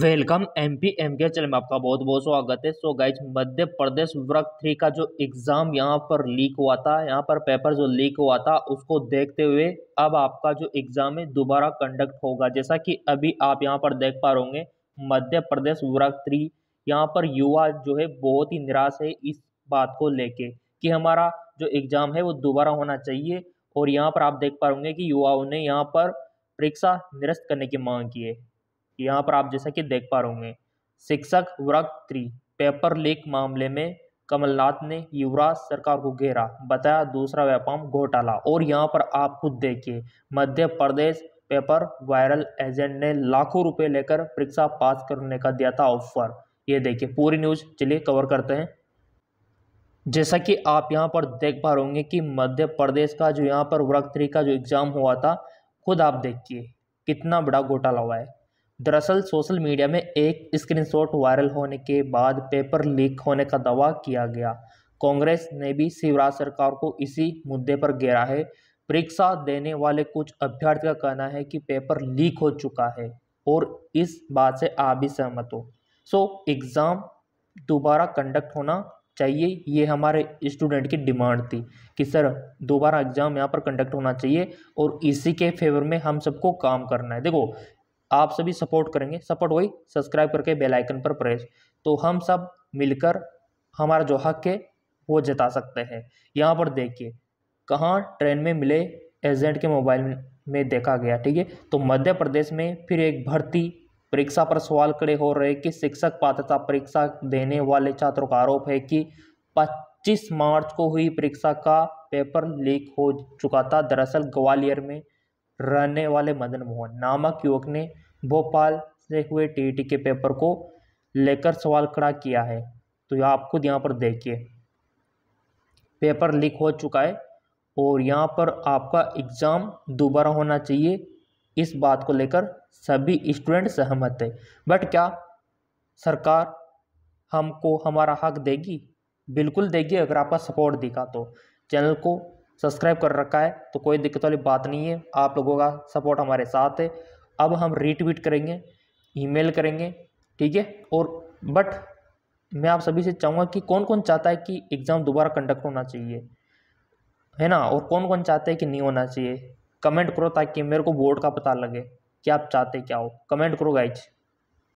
welcome M P M के चल में आपका बहुत बहुत स्वागत है सो गाइज मध्य प्रदेश वर्ग थ्री का जो एग्ज़ाम यहाँ पर लीक हुआ था यहाँ पर पेपर जो लीक हुआ था उसको देखते हुए अब आपका जो एग्ज़ाम है दोबारा कंडक्ट होगा जैसा कि अभी आप यहाँ पर देख पा रहे मध्य प्रदेश वर्ग थ्री यहाँ पर युवा जो है बहुत ही निराश है इस बात को लेके कि हमारा जो एग्ज़ाम है वो दोबारा होना चाहिए और यहाँ पर आप देख पा कि युवाओं ने यहाँ पर परीक्षा निरस्त करने की मांग की है यहाँ पर आप जैसा कि देख पा रहे होंगे शिक्षक वर्ग थ्री पेपर लीक मामले में कमलनाथ ने युवराज सरकार को घेरा बताया दूसरा व्यापार घोटाला और यहाँ पर आप खुद देखिए Madhya Pradesh paper viral agent ने लाखों रुपए लेकर परीक्षा पास करने का दिया था ऑफर ये देखिए पूरी न्यूज चलिए कवर करते हैं जैसा कि आप यहाँ पर देख पा रहे कि मध्य प्रदेश का जो यहाँ पर वर्ग थ्री का जो एग्ज़ाम हुआ था खुद आप देखिए कितना बड़ा घोटाला हुआ है दरअसल सोशल मीडिया में एक स्क्रीनशॉट वायरल होने के बाद पेपर लीक होने का दावा किया गया कांग्रेस ने भी शिवराज सरकार को इसी मुद्दे पर घेरा है परीक्षा देने वाले कुछ अभ्यर्थी का कहना है कि पेपर लीक हो चुका है और इस बात से आप भी सहमत हो सो एग्ज़ाम दोबारा कंडक्ट होना चाहिए ये हमारे स्टूडेंट की डिमांड थी कि सर दोबारा एग्ज़ाम यहाँ पर कंडक्ट होना चाहिए और इसी के फेवर में हम सबको काम करना है देखो आप सभी सपोर्ट करेंगे सपोर्ट वही सब्सक्राइब करके बेल आइकन पर प्रेस तो हम सब मिलकर हमारा जो हक है वो जता सकते हैं यहाँ पर देखिए कहाँ ट्रेन में मिले एजेंट के मोबाइल में देखा गया ठीक है तो मध्य प्रदेश में फिर एक भर्ती परीक्षा पर सवाल खड़े हो रहे कि शिक्षक पात्रता परीक्षा देने वाले छात्रों का आरोप है कि पच्चीस मार्च को हुई परीक्षा का पेपर लीक हो चुका था दरअसल ग्वालियर में रहने वाले मदन मोहन नामक युवक ने भोपाल से हुए टी के पेपर को लेकर सवाल खड़ा किया है तो आप खुद यहाँ पर देखिए पेपर लीक हो चुका है और यहाँ पर आपका एग्ज़ाम दोबारा होना चाहिए इस बात को लेकर सभी स्टूडेंट सहमत है बट क्या सरकार हमको हमारा हक देगी बिल्कुल देगी अगर आपका सपोर्ट दिखा तो चैनल को सब्सक्राइब कर रखा है तो कोई दिक्कत वाली बात नहीं है आप लोगों का सपोर्ट हमारे साथ है अब हम रीट्वीट करेंगे ईमेल करेंगे ठीक है और बट मैं आप सभी से चाहूँगा कि कौन कौन चाहता है कि एग्ज़ाम दोबारा कंडक्ट होना चाहिए है ना और कौन कौन चाहता है कि नहीं होना चाहिए कमेंट करो ताकि मेरे को बोर्ड का पता लगे कि आप चाहते क्या हो कमेंट करो गाइज